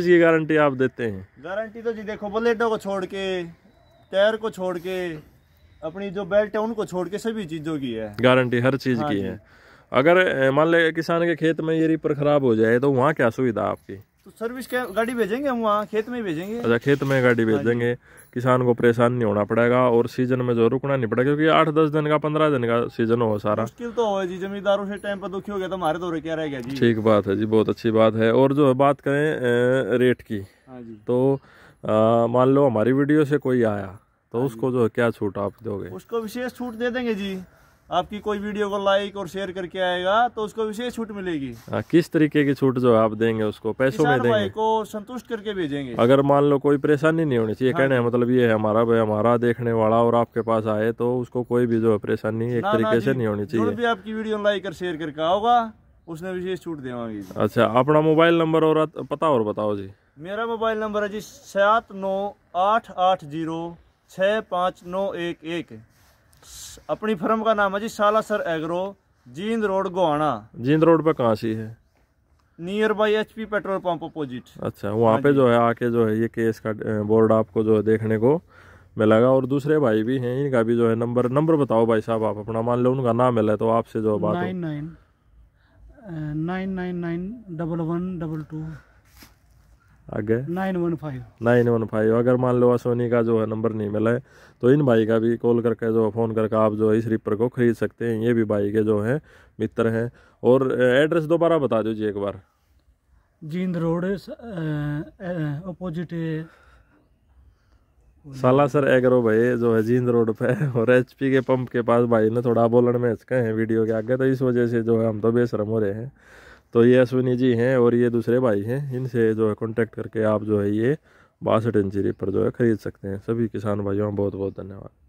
इसकी गारंटी आप देते हैं गारंटी तो जी देखो बुलेटों को छोड़ के टायर को छोड़ के अपनी जो बेल्ट है उनको छोड़ के सभी चीजों की है गारंटी हर चीज हाँ की है अगर मान ले किसान के खेत में ये रिपर खराब हो जाए तो वहाँ क्या सुविधा आपकी तो सर्विस के गाड़ी भेजेंगे हम वहाँ खेत में भेजेंगे अच्छा खेत में गाड़ी हाँ भेज देंगे किसान को परेशान नहीं होना पड़ेगा और सीजन में जो रुकना नहीं पड़ेगा क्योंकि आठ दस दिन का पंद्रह दिन का सीजन हो सारा मुश्किल तो हो जी जमींदारों से टाइम पर दुखी हो गया तो हमारे दौरे क्या रह गया जी ठीक बात है जी बहुत अच्छी बात है और जो बात करें रेट की हाँ तो मान लो हमारी वीडियो से कोई आया तो हाँ उसको जो क्या छूट आप दोगे उसको विशेष छूट दे देंगे जी आपकी कोई वीडियो को लाइक और शेयर करके आएगा तो उसको विशेष छूट मिलेगी आ, हाँ, किस तरीके की छूट जो आप देंगे उसको पैसों में देंगे को संतुष्ट करके भेजेंगे अगर मान लो कोई परेशानी नहीं होनी चाहिए हाँ। कहने मतलब ये है हमारा भाई हमारा देखने वाला और आपके पास आए तो उसको कोई भी जो है परेशानी एक तरीके से नहीं होनी चाहिए भी आपकी वीडियो लाइक और शेयर करके आओगा उसने विशेष छूट देवागी अच्छा अपना मोबाइल नंबर और पता और बताओ जी मेरा मोबाइल नंबर है जी सात नौ आठ आठ जीरो छः पाँच नौ एक एक अपनी फर्म का नाम है जी Salasar agro Jind road Gohana Jind road पे कहाँ सी है near by H P petrol pump opposite अच्छा वहाँ पे हाँ जो है आके जो है ये केस का बोर्ड आपको जो है देखने को मिलेगा और दूसरे भाई भी हैं इनका भी जो है नंबर नंबर बताओ भाई साहब आप अपना मान लो उनका नाम मिला है तो आपसे जो बात nine nine nine nine nine double one double two आगे nine one five nine one five अगर मान लो सोनी का जो है नंबर नहीं मिला है तो इन भाई का भी कॉल करके जो फ़ोन करके आप जो है इस रिपर को खरीद सकते हैं ये भी भाई के जो हैं मित्र हैं और एड्रेस दोबारा बता दो जी एक बार Jind road opposite Salasar agro भाई जो है जींद रोड पे और एचपी के पंप के पास भाई ने थोड़ा बोलन में अचका है वीडियो के आगे तो इस वजह से जो है हम तो बेशरम हो रहे हैं तो ये अश्विनी जी हैं और ये दूसरे भाई हैं इनसे जो है कॉन्टैक्ट करके आप जो है ये बासठ इंची पर जो है ख़रीद सकते हैं सभी किसान भाइयों बहुत बहुत धन्यवाद